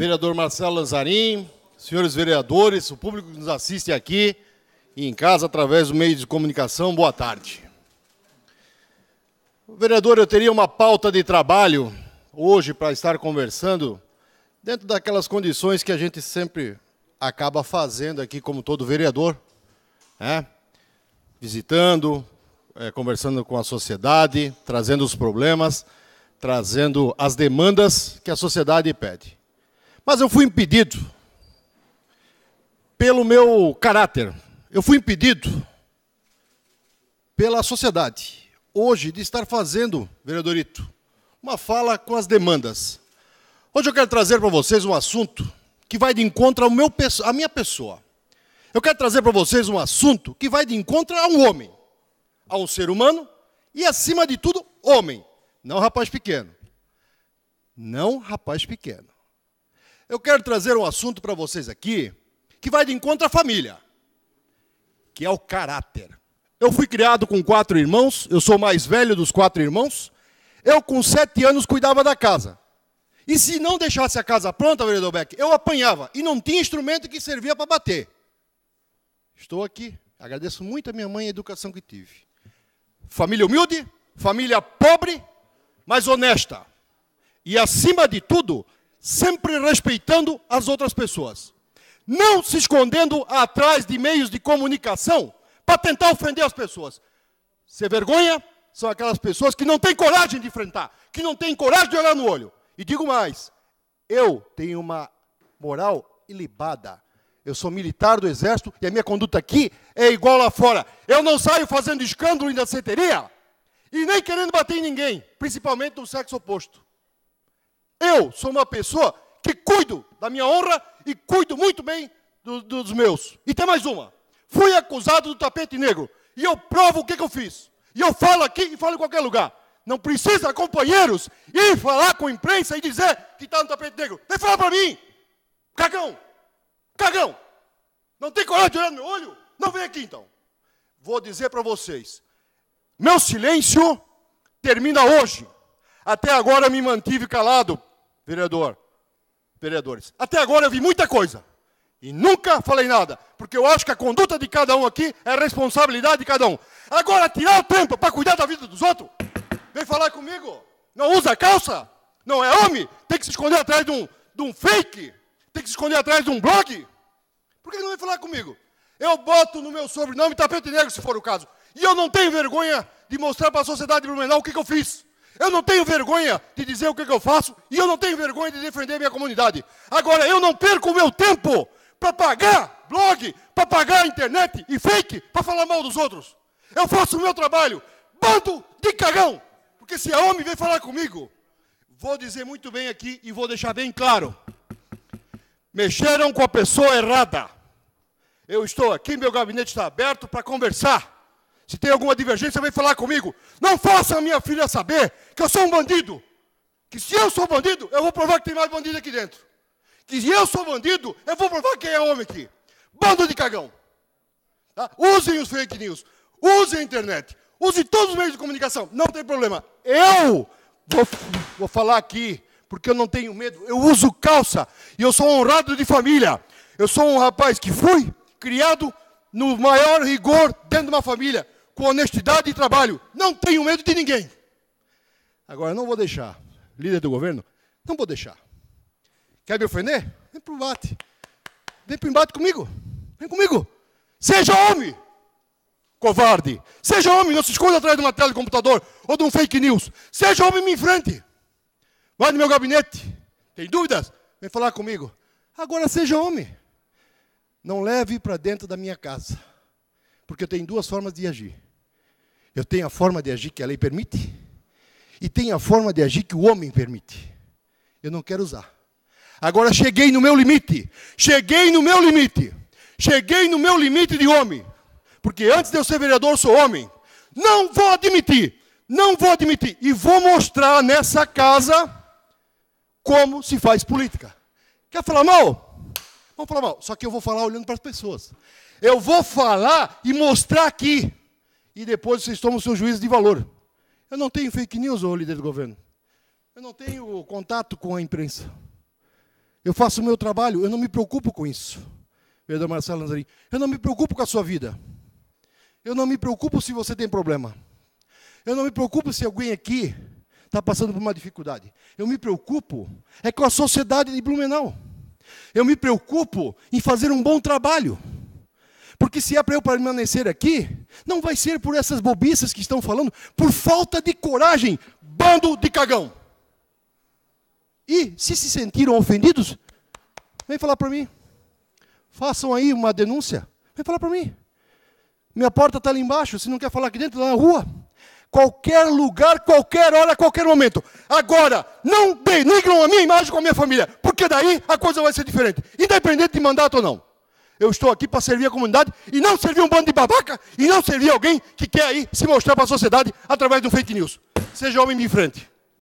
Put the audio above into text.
vereador Marcelo Lanzarim, senhores vereadores, o público que nos assiste aqui e em casa através do meio de comunicação, boa tarde. Vereador, eu teria uma pauta de trabalho hoje para estar conversando dentro daquelas condições que a gente sempre acaba fazendo aqui, como todo vereador, né? visitando, é, conversando com a sociedade, trazendo os problemas, trazendo as demandas que a sociedade pede. Mas eu fui impedido pelo meu caráter. Eu fui impedido pela sociedade hoje de estar fazendo, vereadorito, uma fala com as demandas. Hoje eu quero trazer para vocês um assunto que vai de encontro ao meu, à minha pessoa. Eu quero trazer para vocês um assunto que vai de encontro a um homem, a um ser humano e, acima de tudo, homem. Não rapaz pequeno. Não rapaz pequeno. Eu quero trazer um assunto para vocês aqui que vai de encontro à família, que é o caráter. Eu fui criado com quatro irmãos, eu sou o mais velho dos quatro irmãos. Eu, com sete anos, cuidava da casa. E se não deixasse a casa pronta, vereador Beck, eu apanhava. E não tinha instrumento que servia para bater. Estou aqui. Agradeço muito a minha mãe e a educação que tive. Família humilde, família pobre, mas honesta. E, acima de tudo, sempre respeitando as outras pessoas. Não se escondendo atrás de meios de comunicação para tentar ofender as pessoas. Ser vergonha são aquelas pessoas que não têm coragem de enfrentar, que não têm coragem de olhar no olho. E digo mais, eu tenho uma moral ilibada. Eu sou militar do Exército e a minha conduta aqui é igual lá fora. Eu não saio fazendo escândalo e danceteria e nem querendo bater em ninguém, principalmente do sexo oposto. Eu sou uma pessoa que cuido da minha honra e cuido muito bem do, dos meus. E tem mais uma. Fui acusado do tapete negro. E eu provo o que, que eu fiz. E eu falo aqui e falo em qualquer lugar. Não precisa, companheiros, ir falar com a imprensa e dizer que está no tapete negro. Vem falar para mim. Cagão. Cagão. Não tem coragem de olhar no meu olho? Não vem aqui então. Vou dizer para vocês. Meu silêncio termina hoje. Até agora me mantive calado vereador, vereadores. Até agora eu vi muita coisa e nunca falei nada, porque eu acho que a conduta de cada um aqui é responsabilidade de cada um. Agora, tirar o tempo para cuidar da vida dos outros, vem falar comigo. Não usa calça, não é homem, tem que se esconder atrás de um, de um fake, tem que se esconder atrás de um blog. Por que não vem falar comigo? Eu boto no meu sobrenome tapete negro, se for o caso. E eu não tenho vergonha de mostrar para a sociedade de Blumenau o que, que eu fiz. Eu não tenho vergonha de dizer o que, que eu faço e eu não tenho vergonha de defender minha comunidade. Agora, eu não perco o meu tempo para pagar blog, para pagar internet e fake para falar mal dos outros. Eu faço o meu trabalho. Bando de cagão! Porque se a homem vem falar comigo, vou dizer muito bem aqui e vou deixar bem claro. Mexeram com a pessoa errada. Eu estou aqui, meu gabinete está aberto para conversar. Se tem alguma divergência, vem falar comigo. Não faça a minha filha saber que eu sou um bandido. Que se eu sou bandido, eu vou provar que tem mais bandido aqui dentro. Que se eu sou bandido, eu vou provar quem é homem aqui. Bando de cagão. Tá? Usem os fake news. Usem a internet. usem todos os meios de comunicação. Não tem problema. Eu vou, vou falar aqui, porque eu não tenho medo. Eu uso calça. E eu sou honrado de família. Eu sou um rapaz que fui criado no maior rigor dentro de uma família com honestidade e trabalho. Não tenho medo de ninguém. Agora, não vou deixar. Líder do governo, não vou deixar. Quer me ofender? Vem para o embate. Vem para o embate comigo. Vem comigo. Seja homem, covarde. Seja homem, não se esconda atrás de uma tela de computador ou de um fake news. Seja homem, me enfrente. Vai no meu gabinete. Tem dúvidas? Vem falar comigo. Agora seja homem. Não leve para dentro da minha casa. Porque eu tenho duas formas de agir. Eu tenho a forma de agir que a lei permite, e tenho a forma de agir que o homem permite. Eu não quero usar. Agora cheguei no meu limite. Cheguei no meu limite. Cheguei no meu limite de homem. Porque antes de eu ser vereador, eu sou homem. Não vou admitir. Não vou admitir. E vou mostrar nessa casa como se faz política. Quer falar mal? Vamos falar mal. Só que eu vou falar olhando para as pessoas. Eu vou falar e mostrar aqui e depois vocês tomam o seu juízo de valor. Eu não tenho fake news, ô líder do governo. Eu não tenho contato com a imprensa. Eu faço o meu trabalho, eu não me preocupo com isso. Vereador Marcelo Lanzarin, eu não me preocupo com a sua vida. Eu não me preocupo se você tem problema. Eu não me preocupo se alguém aqui está passando por uma dificuldade. Eu me preocupo é com a sociedade de Blumenau. Eu me preocupo em fazer um bom trabalho. Porque se é para eu permanecer aqui, não vai ser por essas bobiças que estão falando, por falta de coragem, bando de cagão. E se se sentiram ofendidos, vem falar para mim. Façam aí uma denúncia. Vem falar para mim. Minha porta está ali embaixo, se não quer falar aqui dentro, lá tá na rua. Qualquer lugar, qualquer hora, qualquer momento. Agora, não denigram a minha imagem com a minha família, porque daí a coisa vai ser diferente, independente de mandato ou não. Eu estou aqui para servir a comunidade e não servir um bando de babaca e não servir alguém que quer aí se mostrar para a sociedade através de um fake news. Seja homem de frente.